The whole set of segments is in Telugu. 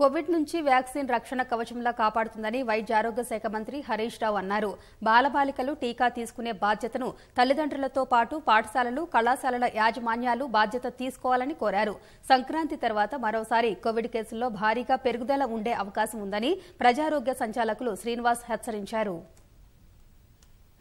కోవిడ్ నుంచి వ్యాక్సిన్ రక్షణ కవచంలా కాపాడుతుందని వైద్య ఆరోగ్య శాఖ మంత్రి హరీష్ రావు అన్నారు బాలబాలికలు టీకా తీసుకునే బాధ్యతను తల్లిదండ్రులతో పాటు పాఠశాలలు కళాశాలల యాజమాన్యాలు బాధ్యత తీసుకోవాలని కోరారు సంక్రాంతి తర్వాత మరోసారి కోవిడ్ కేసుల్లో భారీగా పెరుగుదల ఉండే అవకాశం ఉందని ప్రజారోగ్య సంచాలకులు శ్రీనివాస్ హెచ్చరించారు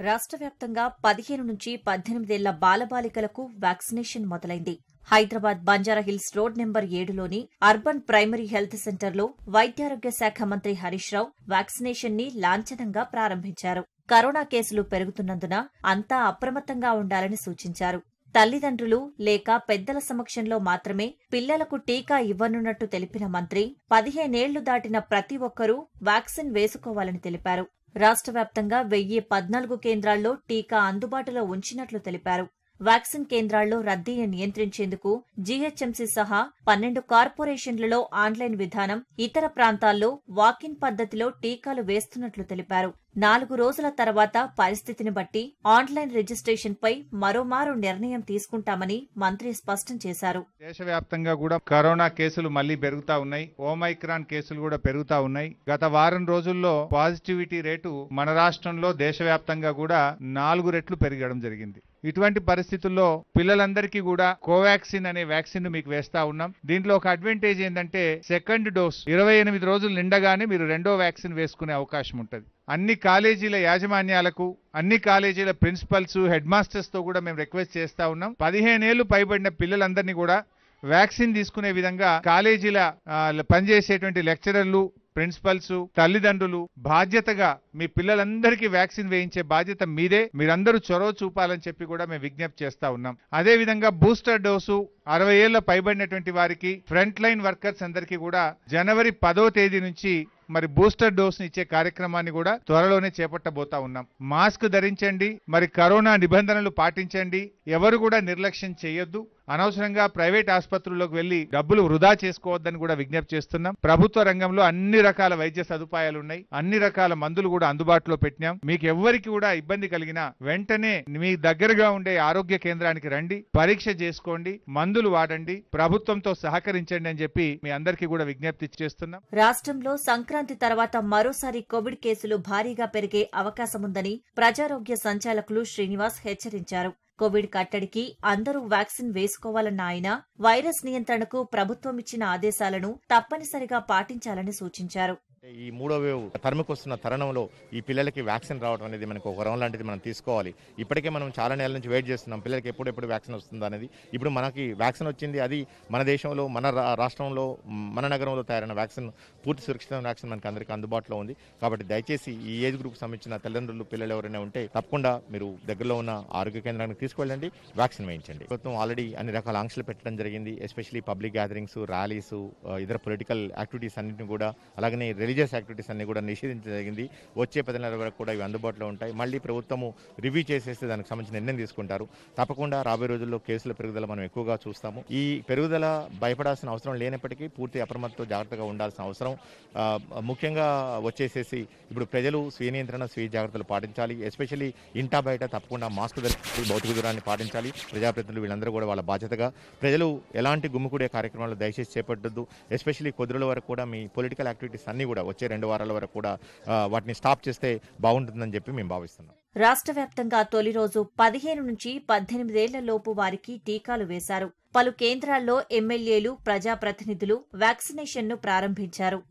రాష్ట్ర వ్యాప్తంగా పదిహేను నుంచి పద్దెనిమిదేళ్ల బాలబాలికలకు వ్యాక్సినేషన్ మొదలైంది హైదరాబాద్ బంజారాహిల్స్ రోడ్ నెంబర్ ఏడులోని అర్బన్ ప్రైమరీ హెల్త్ సెంటర్లో వైద్యారోగ్య శాఖ మంత్రి హరీష్ రావు వ్యాక్సినేషన్ ని లాంఛనంగా ప్రారంభించారు కరోనా కేసులు పెరుగుతున్నందున అంతా అప్రమత్తంగా ఉండాలని సూచించారు తల్లిదండ్రులు లేక పెద్దల సమక్షంలో మాత్రమే పిల్లలకు టీకా ఇవ్వనున్నట్టు తెలిపిన మంత్రి పదిహేనేళ్లు దాటిన ప్రతి ఒక్కరూ వ్యాక్సిన్ వేసుకోవాలని తెలిపారు రాష్ట్ర వ్యాప్తంగా వెయ్యి పద్నాలుగు కేంద్రాల్లో టీకా అందుబాటులో ఉంచినట్లు తెలిపారు వ్యాక్సిన్ కేంద్రాల్లో రద్దీని నియంత్రించేందుకు జీహెచ్ఎంసీ సహా పన్నెండు కార్పొరేషన్లలో ఆన్లైన్ విధానం ఇతర ప్రాంతాల్లో వాకిన్ పద్ధతిలో టీకాలు వేస్తున్నట్లు తెలిపారు నాలుగు రోజుల తర్వాత పరిస్థితిని బట్టి ఆన్లైన్ రిజిస్ట్రేషన్పై మరోమారు నిర్ణయం తీసుకుంటామని మంత్రి స్పష్టం చేశారు దేశవ్యాప్తంగా కూడా కరోనా కేసులు మళ్లీ పెరుగుతా ఉన్నాయి ఓమైక్రాన్ కేసులు కూడా పెరుగుతా ఉన్నాయి గత వారం రోజుల్లో పాజిటివిటీ రేటు మన రాష్ట్రంలో దేశవ్యాప్తంగా కూడా నాలుగు రెట్లు పెరగడం జరిగింది ఇటువంటి పరిస్థితుల్లో పిల్లలందరికీ కూడా కోవాక్సిన్ అనే వ్యాక్సిన్ మీకు వేస్తా ఉన్నాం దీంట్లో ఒక అడ్వాంటేజ్ ఏంటంటే సెకండ్ డోస్ ఇరవై ఎనిమిది రోజులు నిండగానే మీరు రెండో వ్యాక్సిన్ వేసుకునే అవకాశం ఉంటుంది అన్ని కాలేజీల యాజమాన్యాలకు అన్ని కాలేజీల ప్రిన్సిపల్స్ హెడ్ మాస్టర్స్ తో కూడా మేము రిక్వెస్ట్ చేస్తా ఉన్నాం పదిహేనేళ్లు పైబడిన పిల్లలందరినీ కూడా వ్యాక్సిన్ తీసుకునే విధంగా కాలేజీల పనిచేసేటువంటి లెక్చరర్లు ప్రిన్సిపల్స్ తల్లిదండ్రులు బాధ్యతగా మీ పిల్లలందరికీ వ్యాక్సిన్ వేయించే బాధ్యత మీదే మీరందరూ చొరవ చూపాలని చెప్పి కూడా మేము విజ్ఞప్తి చేస్తా ఉన్నాం అదేవిధంగా బూస్టర్ డోసు అరవై ఏళ్ల పైబడినటువంటి వారికి ఫ్రంట్ లైన్ వర్కర్స్ అందరికీ కూడా జనవరి పదో తేదీ నుంచి మరి బూస్టర్ డోస్ ఇచ్చే కార్యక్రమాన్ని కూడా త్వరలోనే చేపట్టబోతా ఉన్నాం మాస్క్ ధరించండి మరి కరోనా నిబంధనలు పాటించండి ఎవరు కూడా నిర్లక్ష్యం చేయొద్దు అనవసరంగా ప్రైవేట్ ఆసుపత్రుల్లోకి వెళ్లి డబ్బులు వృధా చేసుకోవద్దని కూడా విజ్ఞప్తి చేస్తున్నాం ప్రభుత్వ రంగంలో అన్ని రకాల వైద్య సదుపాయాలు ఉన్నాయి అన్ని రకాల మందులు కూడా అందుబాటులో పెట్టినాం మీకు ఎవ్వరికి కూడా ఇబ్బంది కలిగినా వెంటనే మీ దగ్గరగా ఉండే ఆరోగ్య కేంద్రానికి రండి పరీక్ష చేసుకోండి మందులు వాడండి ప్రభుత్వంతో సహకరించండి అని చెప్పి మీ అందరికీ కూడా విజ్ఞప్తి చేస్తున్నాం రాష్ట్రంలో సంక్రాంతి తర్వాత మరోసారి కోవిడ్ కేసులు భారీగా పెరిగే అవకాశముందని ప్రజారోగ్య సంచాలకులు శ్రీనివాస్ హెచ్చరించారు కోవిడ్ కట్టడికి అందరూ వ్యాక్సిన్ వేసుకోవాలన్న ఆయన వైరస్ నియంత్రణకు ప్రభుత్వం ఇచ్చిన ఆదేశాలను తప్పనిసరిగా పాటించాలని సూచించారు ఈ మూడో వేవ్ వస్తున్న తరుణంలో ఈ పిల్లలకి వ్యాక్సిన్ రావడం అనేది మనకు ఒక వరం లాంటిది మనం తీసుకోవాలి ఇప్పటికే మనం చాలా నెలల నుంచి వెయిట్ చేస్తున్నాం పిల్లలకి ఎప్పుడెప్పుడు వ్యాక్సిన్ వస్తుంది అనేది ఇప్పుడు మనకి వ్యాక్సిన్ వచ్చింది అది మన దేశంలో మన రాష్ట్రంలో మన నగరంలో తయారైన వ్యాక్సిన్ పూర్తి సురక్షితమైన వ్యాక్సిన్ మనకి అందరికీ అందుబాటులో ఉంది కాబట్టి దయచేసి ఈ ఏజ్ గ్రూప్ సంబంధించిన తల్లిదండ్రులు పిల్లలు ఎవరైనా ఉంటే తప్పకుండా మీరు దగ్గరలో ఉన్న ఆరోగ్య కేంద్రానికి తీసుకువెళ్ళండి వ్యాక్సిన్ వేయించండి ప్రభుత్వం ఆల్రెడీ అన్ని రకాల ఆంక్షలు పెట్టడం జరిగింది ఎస్పెషలీ పబ్లిక్ గ్యాదరింగ్స్ ర్యాలీస్ ఇతర పొలిటికల్ యాక్టివిటీస్ అన్నింటినీ కూడా అలాగనే రిలీజ్ రిలీజియస్ యాక్టివిటీస్ అన్ని కూడా నిషేధించడం జరిగింది వచ్చే నెలల వరకు కూడా ఇవి అందుబాటులో ఉంటాయి మళ్ళీ ప్రభుత్వము రివ్యూ చేసేస్తే దానికి సంబంధించిన నిర్ణయం తీసుకుంటారు తప్పకుండా రాబోయే రోజుల్లో కేసుల పెరుగుదల మనం ఎక్కువగా చూస్తాము ఈ పెరుగుదల భయపడాల్సిన అవసరం లేనప్పటికీ పూర్తి అప్రమత్తతో జాగ్రత్తగా ఉండాల్సిన అవసరం ముఖ్యంగా వచ్చేసేసి ఇప్పుడు ప్రజలు స్వీయ నియంత్రణ స్వీయ జాగ్రత్తలు పాటించాలి ఎస్పెషల్లీ ఇంటా బయట తప్పకుండా మాస్క్ ధరించాలి భౌతిక దూరాన్ని పాటించాలి ప్రజాప్రతినిధులు వీళ్ళందరూ కూడా వాళ్ళ బాధ్యతగా ప్రజలు ఎలాంటి గుమ్మికూడే కార్యక్రమాలు దయచేసి చేపట్టద్దు ఎస్పెషల్లీ కొద్దిల వరకు కూడా మీ పొలిటికల్ యాక్టివిటీస్ అన్నీ కూడా వచ్చే రెండు వారాల వరకు కూడా వాటిని స్టాప్ చేస్తే బాగుంటుందని చెప్పి మేము భావిస్తున్నాం రాష్ట్ర వ్యాప్తంగా తొలి రోజు పదిహేను నుంచి లోపు వారికి టీకాలు వేశారు పలు కేంద్రాల్లో ఎమ్మెల్యేలు ప్రజాప్రతినిధులు వ్యాక్సినేషన్ను ప్రారంభించారు